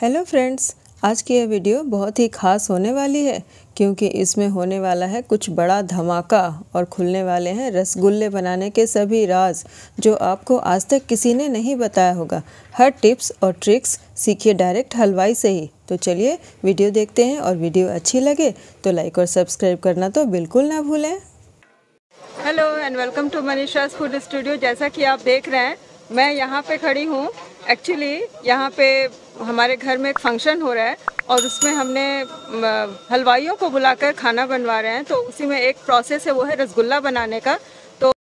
Hello friends आज की यह वीडियो बहुत ही खास होने वाली है क्योंकि इसमें होने वाला है कुछ बड़ा धमाका और खुलने वाले हैं रसगुल्ले बनाने के सभी राज जो आपको आज तक किसी ने नहीं बताया होगा हर टिप्स और ट्रिक्स सीखिए डायरेक्ट हलवाई से ही तो चलिए वीडियो देखते हैं और वीडियो अच्छी लगे तो लाइक और सब्सक्राइब करना तो बिल्कुल ना भूलें hello and welcome to Manisha's food studio जैसा कि आप देख रहे हैं मैं यहाँ पे खड़ी हूँ एक्चुअली यहाँ पे हमारे घर में एक फंक्शन हो रहा है और उसमें हमने हलवाइयों को बुलाकर खाना बनवा रहे हैं तो उसी में एक प्रोसेस है वो है रसगुल्ला बनाने का तो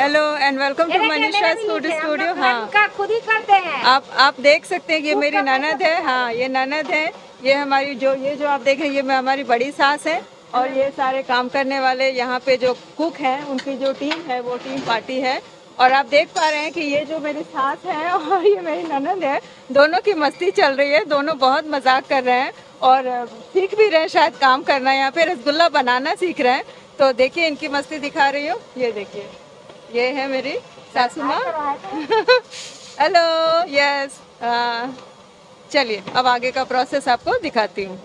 hello and welcome to Manisha food studio हाँ, हाँ। खुद ही करते हैं आप आप देख सकते हैं ये मेरी ननद है तो हाँ ये ननद है ये हमारी जो ये जो आप देख रहे हैं ये हमारी बड़ी सास है और ये सारे काम करने वाले यहाँ पे जो कुक हैं उनकी जो टीम है वो टीम पार्टी है और आप देख पा रहे हैं कि ये जो मेरी सास है और ये मेरी ननद है दोनों की मस्ती चल रही है दोनों बहुत मजाक कर रहे हैं और सीख भी रहे हैं शायद काम करना या फिर रसगुल्ला बनाना सीख रहे हैं तो देखिए इनकी मस्ती दिखा रही हो ये देखिए ये है मेरी सासू माँ हेलो यस चलिए अब आगे का प्रोसेस आपको दिखाती हूँ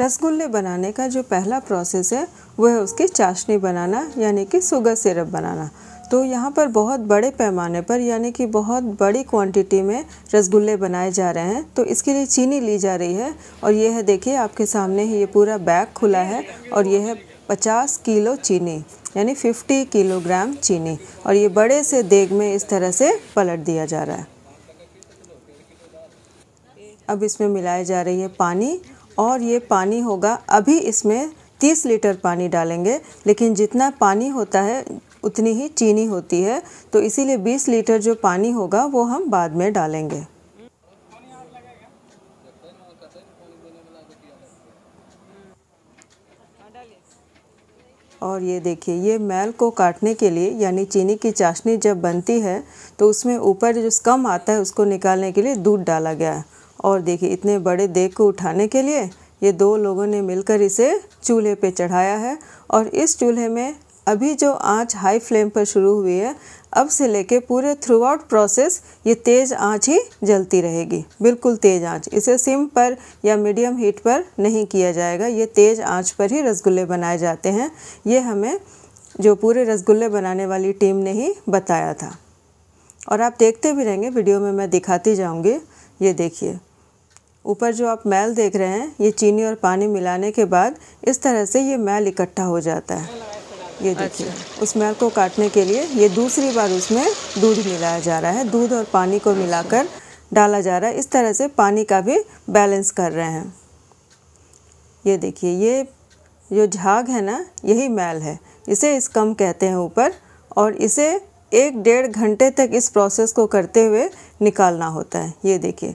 रसगुल्ले बनाने का जो पहला प्रोसेस है वह है उसकी चाशनी बनाना यानी कि सुगर सिरप बनाना तो यहाँ पर बहुत बड़े पैमाने पर यानी कि बहुत बड़ी क्वांटिटी में रसगुल्ले बनाए जा रहे हैं तो इसके लिए चीनी ली जा रही है और यह है देखिए आपके सामने ही ये पूरा बैग खुला है और यह है पचास किलो चीनी यानी फिफ्टी किलोग्राम चीनी और ये बड़े से देग में इस तरह से पलट दिया जा रहा है अब इसमें मिलाई जा रही है पानी और ये पानी होगा अभी इसमें 30 लीटर पानी डालेंगे लेकिन जितना पानी होता है उतनी ही चीनी होती है तो इसीलिए 20 लीटर जो पानी होगा वो हम बाद में डालेंगे और ये देखिए ये मैल को काटने के लिए यानी चीनी की चाशनी जब बनती है तो उसमें ऊपर जो स्कम आता है उसको निकालने के लिए दूध डाला गया है और देखिए इतने बड़े देग को उठाने के लिए ये दो लोगों ने मिलकर इसे चूल्हे पे चढ़ाया है और इस चूल्हे में अभी जो आंच हाई फ्लेम पर शुरू हुई है अब से लेके पूरे थ्रू आउट प्रोसेस ये तेज़ आंच ही जलती रहेगी बिल्कुल तेज़ आंच इसे सिम पर या मीडियम हीट पर नहीं किया जाएगा ये तेज़ आंच पर ही रसगुल्ले बनाए जाते हैं ये हमें जो पूरे रसगुल्ले बनाने वाली टीम ने ही बताया था और आप देखते भी रहेंगे वीडियो में मैं दिखाती जाऊँगी ये देखिए ऊपर जो आप मैल देख रहे हैं ये चीनी और पानी मिलाने के बाद इस तरह से ये मैल इकट्ठा हो जाता है ये देखिए अच्छा। उस मैल को काटने के लिए ये दूसरी बार उसमें दूध मिलाया जा रहा है दूध और पानी को मिलाकर डाला जा रहा है इस तरह से पानी का भी बैलेंस कर रहे हैं ये देखिए ये जो झाग है ना यही मैल है इसे इस कम कहते हैं ऊपर और इसे एक डेढ़ घंटे तक इस प्रोसेस को करते हुए निकालना होता है ये देखिए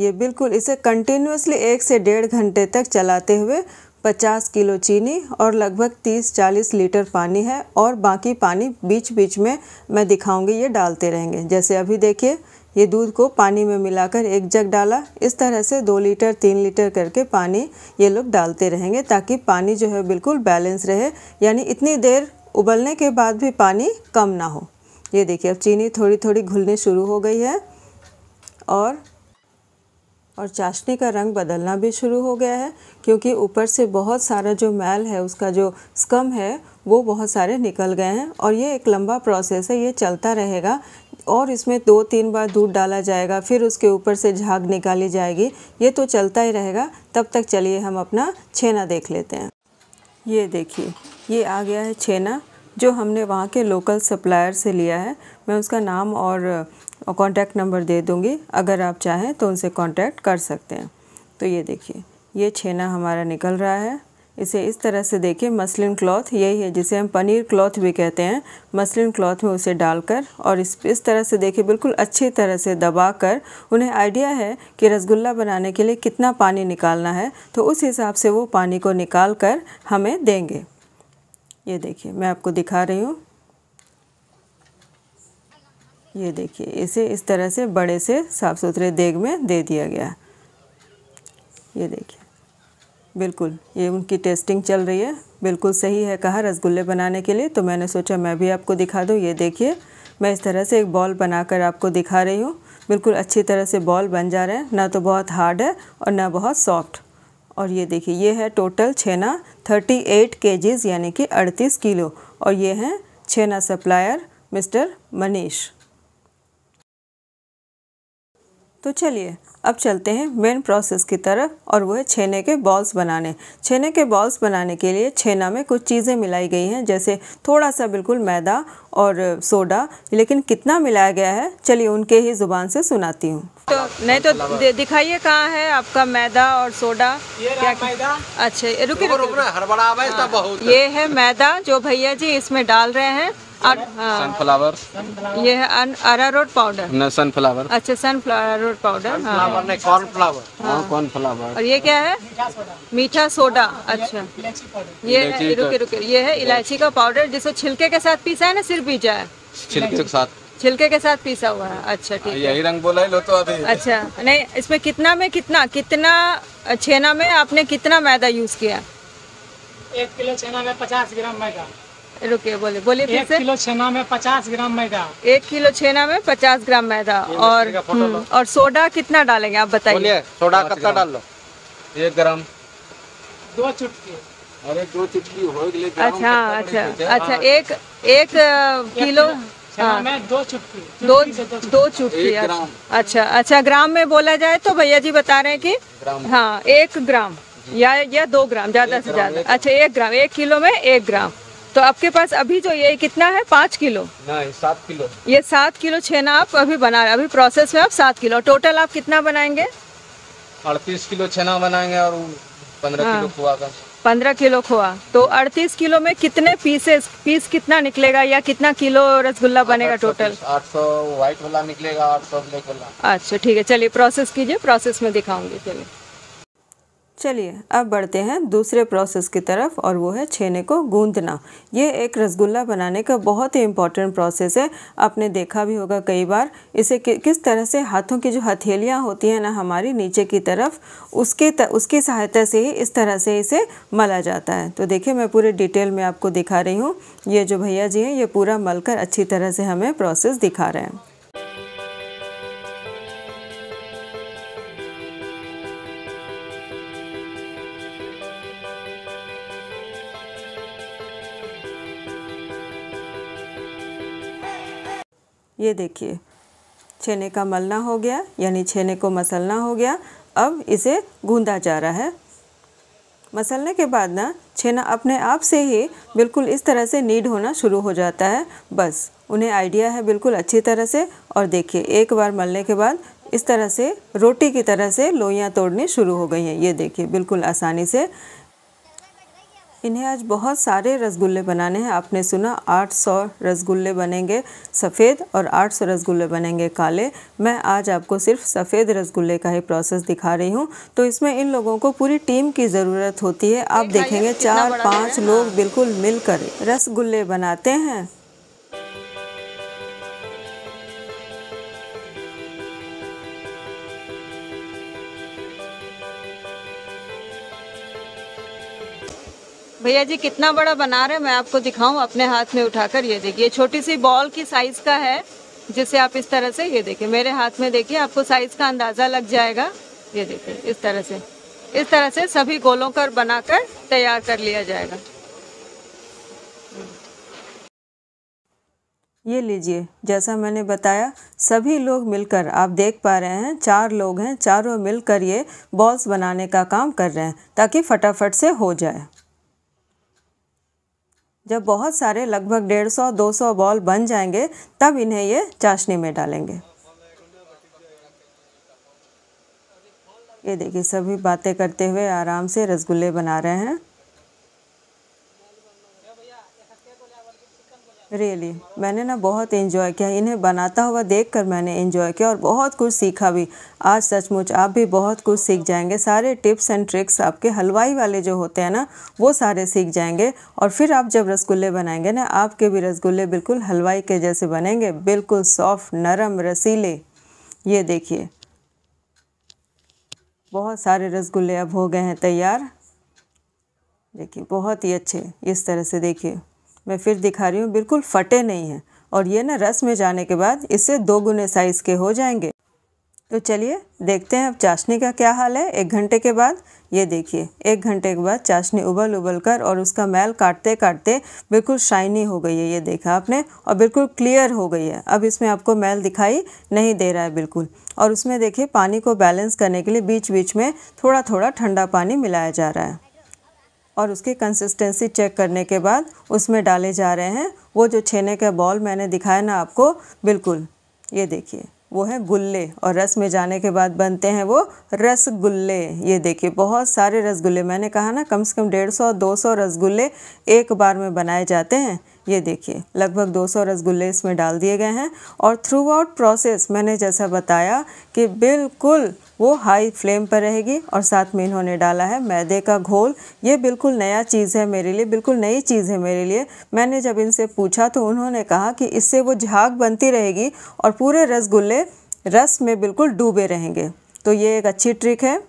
ये बिल्कुल इसे कंटिन्यूसली एक से डेढ़ घंटे तक चलाते हुए 50 किलो चीनी और लगभग 30-40 लीटर पानी है और बाकी पानी बीच बीच में मैं दिखाऊंगी ये डालते रहेंगे जैसे अभी देखिए ये दूध को पानी में मिलाकर एक जग डाला इस तरह से दो लीटर तीन लीटर करके पानी ये लोग डालते रहेंगे ताकि पानी जो है बिल्कुल बैलेंस रहे यानी इतनी देर उबलने के बाद भी पानी कम ना हो ये देखिए अब चीनी थोड़ी थोड़ी घुलनी शुरू हो गई है और और चाशनी का रंग बदलना भी शुरू हो गया है क्योंकि ऊपर से बहुत सारा जो मैल है उसका जो स्कम है वो बहुत सारे निकल गए हैं और ये एक लंबा प्रोसेस है ये चलता रहेगा और इसमें दो तीन बार दूध डाला जाएगा फिर उसके ऊपर से झाग निकाली जाएगी ये तो चलता ही रहेगा तब तक चलिए हम अपना छेना देख लेते हैं ये देखिए ये आ गया है छेना जो हमने वहाँ के लोकल सप्लायर से लिया है मैं उसका नाम और और कॉन्टैक्ट नंबर दे दूँगी अगर आप चाहें तो उनसे कॉन्टैक्ट कर सकते हैं तो ये देखिए ये छेना हमारा निकल रहा है इसे इस तरह से देखिए मसलिन क्लॉथ यही है जिसे हम पनीर क्लॉथ भी कहते हैं मसलिन क्लॉथ में उसे डालकर और इस इस तरह से देखिए बिल्कुल अच्छी तरह से दबा कर उन्हें आइडिया है कि रसगुल्ला बनाने के लिए कितना पानी निकालना है तो उस हिसाब से वो पानी को निकाल कर हमें देंगे ये देखिए मैं आपको दिखा रही हूँ ये देखिए इसे इस तरह से बड़े से साफ़ सुथरे देग में दे दिया गया ये देखिए बिल्कुल ये उनकी टेस्टिंग चल रही है बिल्कुल सही है कहा रसगुल्ले बनाने के लिए तो मैंने सोचा मैं भी आपको दिखा दूँ ये देखिए मैं इस तरह से एक बॉल बनाकर आपको दिखा रही हूँ बिल्कुल अच्छी तरह से बॉल बन जा रहे हैं ना तो बहुत हार्ड है और ना बहुत सॉफ्ट और ये देखिए ये है टोटल छेना थर्टी एट के यानी कि अड़तीस किलो और ये हैं छेना सप्लायर मिस्टर मनीष तो चलिए अब चलते हैं मेन प्रोसेस की तरफ और वो है छेने के बॉल्स बनाने छेने के बॉल्स बनाने के लिए छेना में कुछ चीज़ें मिलाई गई हैं जैसे थोड़ा सा बिल्कुल मैदा और सोडा लेकिन कितना मिलाया गया है चलिए उनके ही ज़ुबान से सुनाती हूँ तो नहीं तो दिखाइए कहाँ है आपका मैदा और सोडा क्या मैदा अच्छा रुकिए ये है मैदा जो भैया जी इसमें डाल रहे हैं सनफ्लावर ये है अरारोट पाउडर न सनफ्लावर अच्छा सनफ्लावरोट पाउडर कॉर्नफ्लावर कॉर्नफ्लावर और ये क्या है मीठा सोडा अच्छा ये है रुके रुके ये है इलायची का पाउडर जिसको छिलके के साथ पीसा है ना सिर्फ पीसा है छिलके के साथ छिलके के साथ पीसा हुआ है अच्छा ठीक है यही रंग बोला है लो तो अभी अच्छा नहीं इसमें कितना में कितना कितना छेना में आपने कितना मैदा यूज किया एक किलो छेना में पचास ग्राम मैदा रुके बोले बोलिए फिर से किलो छेना में पचास ग्राम मैदा एक किलो छेना में पचास ग्राम मैदा और और सोडा कितना डालेंगे आप बताइए सोडा कितना डाल लो एक ग्राम दो चुटकी अरे दो चुटकी हो गए अच्छा अच्छा अच्छा हाँ। एक एक किलो हाँ। मैं दो चुटकी दो दो चुटकी अच्छा, अच्छा अच्छा ग्राम में बोला जाए तो भैया जी बता रहे हैं कि हाँ एक ग्राम या या दो ग्राम ज्यादा से ज्यादा अच्छा एक ग्राम एक किलो में एक ग्राम तो आपके पास अभी जो ये कितना है पाँच किलो नहीं सात किलो ये सात किलो छेना आप अभी बना रहे अभी प्रोसेस में आप सात किलो टोटल आप कितना बनाएंगे अड़तीस किलो छेना बनाएंगे और पंद्रह हाँ। किलो खोआ का पंद्रह किलो खोआ तो अड़तीस किलो में कितने पीसेस पीस कितना निकलेगा या कितना किलो रसगुल्ला बनेगा टोटल आठ सौ व्हाइट वाला निकलेगा आठ सौ ब्लैक वाला अच्छा ठीक है चलिए प्रोसेस कीजिए प्रोसेस में दिखाऊंगी चलिए चलिए अब बढ़ते हैं दूसरे प्रोसेस की तरफ और वो है छेने को गूंदना ये एक रसगुल्ला बनाने का बहुत ही इम्पॉर्टेंट प्रोसेस है आपने देखा भी होगा कई बार इसे कि, किस तरह से हाथों की जो हथेलियाँ होती हैं ना हमारी नीचे की तरफ उसके त, उसकी सहायता से ही इस तरह से इसे मला जाता है तो देखिए मैं पूरे डिटेल में आपको दिखा रही हूँ ये जो भैया जी हैं ये पूरा मल कर अच्छी तरह से हमें प्रोसेस दिखा रहे हैं ये देखिए छेने का मलना हो गया यानी छेने को मसलना हो गया अब इसे गूंदा जा रहा है मसलने के बाद ना छेना अपने आप से ही बिल्कुल इस तरह से नीड होना शुरू हो जाता है बस उन्हें आइडिया है बिल्कुल अच्छी तरह से और देखिए एक बार मलने के बाद इस तरह से रोटी की तरह से लोइयाँ तोड़नी शुरू हो गई हैं ये देखिए बिल्कुल आसानी से इन्हें आज बहुत सारे रसगुल्ले बनाने हैं आपने सुना 800 रसगुल्ले बनेंगे सफ़ेद और 800 रसगुल्ले बनेंगे काले मैं आज आपको सिर्फ सफ़ेद रसगुल्ले का ही प्रोसेस दिखा रही हूँ तो इसमें इन लोगों को पूरी टीम की ज़रूरत होती है आप देखेंगे चार पाँच लोग बिल्कुल मिलकर रसगुल्ले बनाते हैं भैया जी कितना बड़ा बना रहे मैं आपको दिखाऊं अपने हाथ में उठाकर ये देखिए छोटी सी बॉल की साइज का है जिसे आप इस तरह से ये देखिए मेरे हाथ में देखिए आपको साइज का अंदाज़ा लग जाएगा ये देखिए इस तरह से इस तरह से सभी गोलों कर बनाकर तैयार कर लिया जाएगा ये लीजिए जैसा मैंने बताया सभी लोग मिलकर आप देख पा रहे हैं चार लोग हैं चारों मिलकर ये बॉल्स बनाने का काम कर रहे हैं ताकि फटाफट से हो जाए जब बहुत सारे लगभग 150 200 बॉल बन जाएंगे तब इन्हें ये चाशनी में डालेंगे ये देखिए सभी बातें करते हुए आराम से रसगुल्ले बना रहे हैं रियली really, मैंने ना बहुत इन्जॉय किया इन्हें बनाता हुआ देख कर मैंने इन्जॉय किया और बहुत कुछ सीखा भी आज सचमुच आप भी बहुत कुछ सीख जाएंगे सारे टिप्स एंड ट्रिक्स आपके हलवाई वाले जो होते हैं ना वो सारे सीख जाएंगे और फिर आप जब रसगुल्ले बनाएंगे ना आपके भी रसगुल्ले बिल्कुल हलवाई के जैसे बनेंगे बिल्कुल सॉफ्ट नरम रसीले ये देखिए बहुत सारे रसगुल्ले अब हो गए हैं तैयार देखिए बहुत ही अच्छे इस तरह से देखिए मैं फिर दिखा रही हूँ बिल्कुल फटे नहीं हैं और ये ना रस में जाने के बाद इससे दो गुने साइज़ के हो जाएंगे तो चलिए देखते हैं अब चाशनी का क्या हाल है एक घंटे के बाद ये देखिए एक घंटे के बाद चाशनी उबल उबल कर और उसका मैल काटते काटते बिल्कुल शाइनी हो गई है ये देखा आपने और बिल्कुल क्लियर हो गई है अब इसमें आपको मैल दिखाई नहीं दे रहा है बिल्कुल और उसमें देखिए पानी को बैलेंस करने के लिए बीच बीच में थोड़ा थोड़ा ठंडा पानी मिलाया जा रहा है और उसकी कंसिस्टेंसी चेक करने के बाद उसमें डाले जा रहे हैं वो जो छेने के बॉल मैंने दिखाया ना आपको बिल्कुल ये देखिए वो है गुल्ले और रस में जाने के बाद बनते हैं वो रसगुल्ले ये देखिए बहुत सारे रसगुल्ले मैंने कहा ना कम से कम डेढ़ सौ दो सौ रसगुल्ले एक बार में बनाए जाते हैं ये देखिए लगभग 200 रसगुल्ले इसमें डाल दिए गए हैं और थ्रू आउट प्रोसेस मैंने जैसा बताया कि बिल्कुल वो हाई फ्लेम पर रहेगी और साथ में इन्होंने डाला है मैदे का घोल ये बिल्कुल नया चीज़ है मेरे लिए बिल्कुल नई चीज़ है मेरे लिए मैंने जब इनसे पूछा तो उन्होंने कहा कि इससे वो झाग बनती रहेगी और पूरे रसगुल्ले रस में बिल्कुल डूबे रहेंगे तो ये एक अच्छी ट्रिक है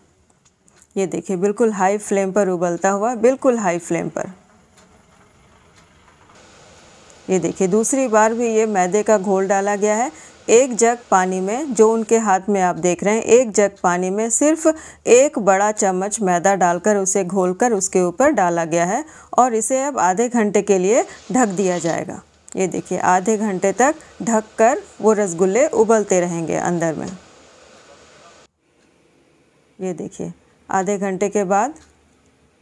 ये देखिए बिल्कुल हाई फ्लेम पर उबलता हुआ बिल्कुल हाई फ्लेम पर ये देखिए दूसरी बार भी ये मैदे का घोल डाला गया है एक जग पानी में जो उनके हाथ में आप देख रहे हैं एक जग पानी में सिर्फ एक बड़ा चम्मच मैदा डालकर उसे घोलकर उसके ऊपर डाला गया है और इसे अब आधे घंटे के लिए ढक दिया जाएगा ये देखिए आधे घंटे तक ढक कर वो रसगुल्ले उबलते रहेंगे अंदर में ये देखिए आधे घंटे के बाद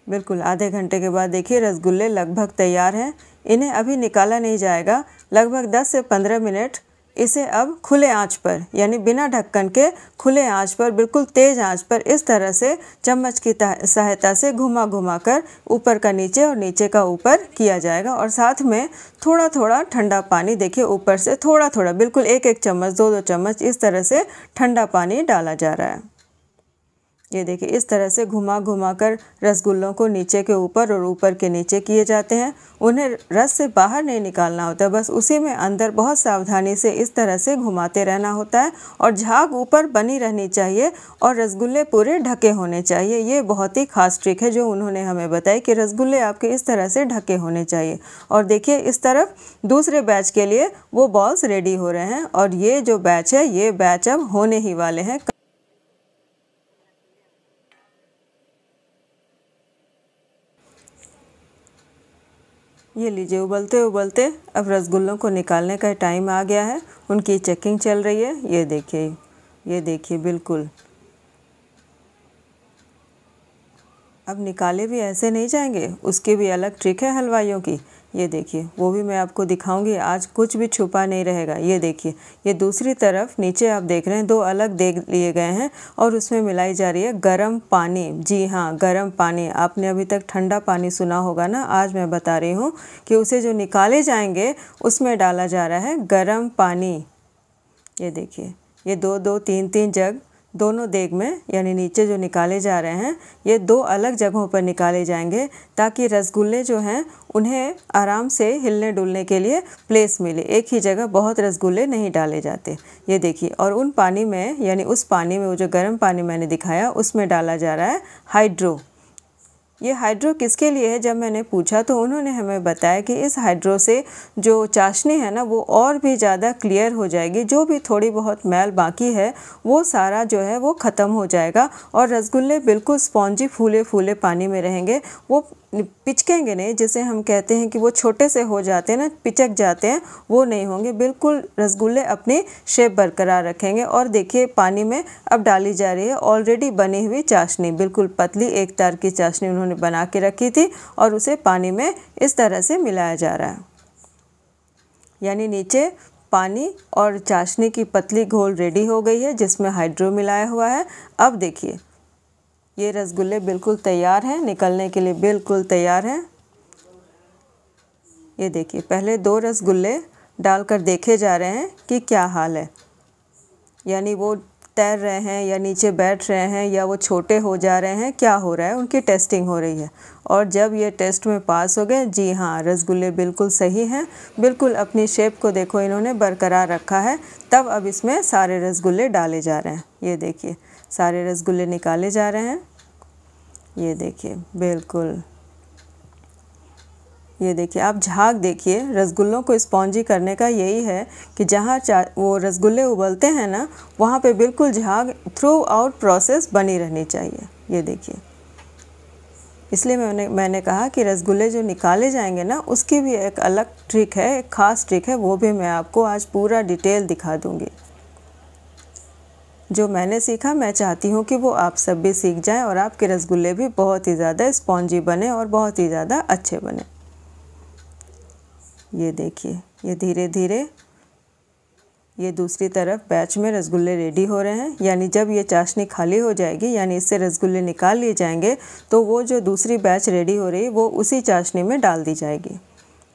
बिल्कुल आधे घंटे के बाद देखिए रसगुल्ले लगभग तैयार हैं इन्हें अभी निकाला नहीं जाएगा लगभग 10 से 15 मिनट इसे अब खुले आंच पर यानी बिना ढक्कन के खुले आंच पर बिल्कुल तेज़ आंच पर इस तरह से चम्मच की सहायता से घुमा घुमा कर ऊपर का नीचे और नीचे का ऊपर किया जाएगा और साथ में थोड़ा थोड़ा ठंडा पानी देखिए ऊपर से थोड़ा थोड़ा बिल्कुल एक एक चम्मच दो दो चम्मच इस तरह से ठंडा पानी डाला जा रहा है ये देखिए इस तरह से घुमा घुमा कर रसगुल्लों को नीचे के ऊपर और ऊपर के नीचे किए जाते हैं उन्हें रस से बाहर नहीं निकालना होता बस उसी में अंदर बहुत सावधानी से इस तरह से घुमाते रहना होता है और झाग ऊपर बनी रहनी चाहिए और रसगुल्ले पूरे ढके होने चाहिए ये बहुत ही खास ट्रिक है जो उन्होंने हमें बताई कि रसगुल्ले आपके इस तरह से ढके होने चाहिए और देखिए इस तरफ दूसरे बैच के लिए वो बॉल्स रेडी हो रहे हैं और ये जो बैच है ये बैच अब होने ही वाले हैं ये लीजिए उबलते उबलते अब रसगुल्लों को निकालने का टाइम आ गया है उनकी चेकिंग चल रही है ये देखिए ये देखिए बिल्कुल अब निकाले भी ऐसे नहीं जाएंगे उसकी भी अलग ट्रिक है हलवाइयों की ये देखिए वो भी मैं आपको दिखाऊंगी आज कुछ भी छुपा नहीं रहेगा ये देखिए ये दूसरी तरफ नीचे आप देख रहे हैं दो अलग देख लिए गए हैं और उसमें मिलाई जा रही है गर्म पानी जी हाँ गर्म पानी आपने अभी तक ठंडा पानी सुना होगा ना आज मैं बता रही हूँ कि उसे जो निकाले जाएंगे उसमें डाला जा रहा है गर्म पानी ये देखिए ये दो दो तीन तीन जग दोनों देग में यानी नीचे जो निकाले जा रहे हैं ये दो अलग जगहों पर निकाले जाएंगे ताकि रसगुल्ले जो हैं उन्हें आराम से हिलने डुलने के लिए प्लेस मिले एक ही जगह बहुत रसगुल्ले नहीं डाले जाते ये देखिए और उन पानी में यानी उस पानी में वो जो गर्म पानी मैंने दिखाया उसमें डाला जा रहा है हाइड्रो ये हाइड्रो किसके लिए है जब मैंने पूछा तो उन्होंने हमें बताया कि इस हाइड्रो से जो चाशनी है ना वो और भी ज़्यादा क्लियर हो जाएगी जो भी थोड़ी बहुत मैल बाकी है वो सारा जो है वो ख़त्म हो जाएगा और रसगुल्ले बिल्कुल स्पॉन्जी फूले फूले पानी में रहेंगे वो पिचकेंगे नहीं जिसे हम कहते हैं कि वो छोटे से हो जाते हैं ना पिचक जाते हैं वो नहीं होंगे बिल्कुल रसगुल्ले अपनी शेप बरकरार रखेंगे और देखिए पानी में अब डाली जा रही है ऑलरेडी बनी हुई चाशनी बिल्कुल पतली एक तार की चाशनी उन्होंने उन्होंने बना के रखी थी और उसे पानी में इस तरह से मिलाया जा रहा है यानी नीचे पानी और चाशनी की पतली घोल रेडी हो गई है जिसमें हाइड्रो मिलाया हुआ है अब देखिए ये रसगुल्ले बिल्कुल तैयार हैं निकलने के लिए बिल्कुल तैयार हैं ये देखिए पहले दो रसगुल्ले डालकर देखे जा रहे हैं कि क्या हाल है यानी वो तैर रहे हैं या नीचे बैठ रहे हैं या वो छोटे हो जा रहे हैं क्या हो रहा है उनकी टेस्टिंग हो रही है और जब ये टेस्ट में पास हो गए जी हाँ रसगुल्ले बिल्कुल सही हैं बिल्कुल अपनी शेप को देखो इन्होंने बरकरार रखा है तब अब इसमें सारे रसगुल्ले डाले जा रहे हैं ये देखिए सारे रसगुल्ले निकाले जा रहे हैं ये देखिए बिल्कुल ये देखिए आप झाग देखिए रसगुल्लों को स्पॉन्जी करने का यही है कि जहाँ वो रसगुल्ले उबलते हैं ना वहाँ पे बिल्कुल झाग थ्रू आउट प्रोसेस बनी रहनी चाहिए ये देखिए इसलिए मैंने मैंने कहा कि रसगुल्ले जो निकाले जाएंगे ना उसकी भी एक अलग ट्रिक है एक ख़ास ट्रिक है वो भी मैं आपको आज पूरा डिटेल दिखा दूँगी जो मैंने सीखा मैं चाहती हूँ कि वो आप सब भी सीख जाएँ और आपके रसगुल्ले भी बहुत ही ज़्यादा स्पॉन्जी बने और बहुत ही ज़्यादा अच्छे बने ये देखिए ये धीरे धीरे ये दूसरी तरफ बैच में रसगुल्ले रेडी हो रहे हैं यानी जब ये चाशनी खाली हो जाएगी यानी इससे रसगुल्ले निकाल लिए जाएंगे तो वो जो दूसरी बैच रेडी हो रही वो उसी चाशनी में डाल दी जाएगी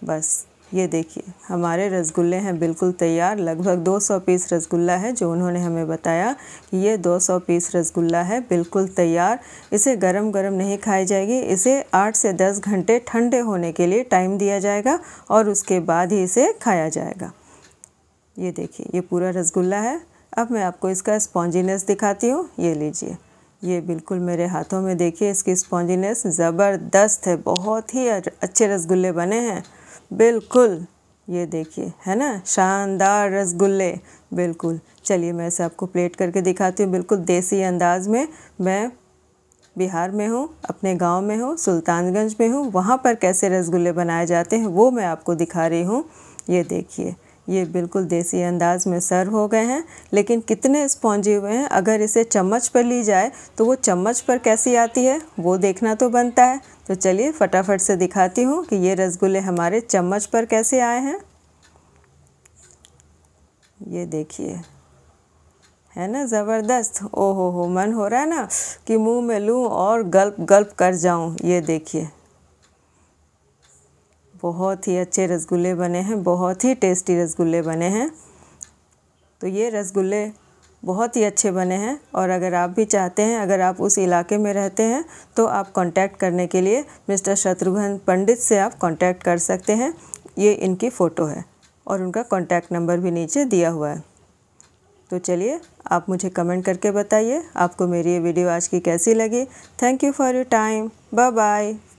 बस ये देखिए हमारे रसगुल्ले हैं बिल्कुल तैयार लगभग 200 पीस रसगुल्ला है जो उन्होंने हमें बताया कि ये 200 पीस रसगुल्ला है बिल्कुल तैयार इसे गरम गरम नहीं खाई जाएगी इसे 8 से 10 घंटे ठंडे होने के लिए टाइम दिया जाएगा और उसके बाद ही इसे खाया जाएगा ये देखिए ये पूरा रसगुल्ला है अब मैं आपको इसका स्पॉन्जीनेस दिखाती हूँ ये लीजिए ये बिल्कुल मेरे हाथों में देखिए इसकी स्पॉन्जीनेस ज़बरदस्त है बहुत ही अच्छे रसगुल्ले बने हैं बिल्कुल ये देखिए है ना शानदार रसगुल्ले बिल्कुल चलिए मैं इसे आपको प्लेट करके दिखाती हूँ बिल्कुल देसी अंदाज में मैं बिहार में हूँ अपने गांव में हूँ सुल्तानगंज में हूँ वहाँ पर कैसे रसगुल्ले बनाए जाते हैं वो मैं आपको दिखा रही हूँ ये देखिए ये बिल्कुल देसी अंदाज में सर्व हो गए हैं लेकिन कितने स्पॉन्जी हुए हैं अगर इसे चम्मच पर ली जाए तो वो चम्मच पर कैसी आती है वो देखना तो बनता है तो चलिए फटाफट से दिखाती हूँ कि ये रसगुल्ले हमारे चम्मच पर कैसे आए हैं ये देखिए है ना ज़बरदस्त ओ हो हो मन हो रहा है ना कि मुंह में लूँ और गल्प गल्प कर जाऊँ ये देखिए बहुत ही अच्छे रसगुल्ले बने हैं बहुत ही टेस्टी रसगुल्ले बने हैं तो ये रसगुल्ले बहुत ही अच्छे बने हैं और अगर आप भी चाहते हैं अगर आप उस इलाके में रहते हैं तो आप कांटेक्ट करने के लिए मिस्टर शत्रुघ्न पंडित से आप कांटेक्ट कर सकते हैं ये इनकी फ़ोटो है और उनका कांटेक्ट नंबर भी नीचे दिया हुआ है तो चलिए आप मुझे कमेंट करके बताइए आपको मेरी ये वीडियो आज की कैसी लगी thank you for your time bye bye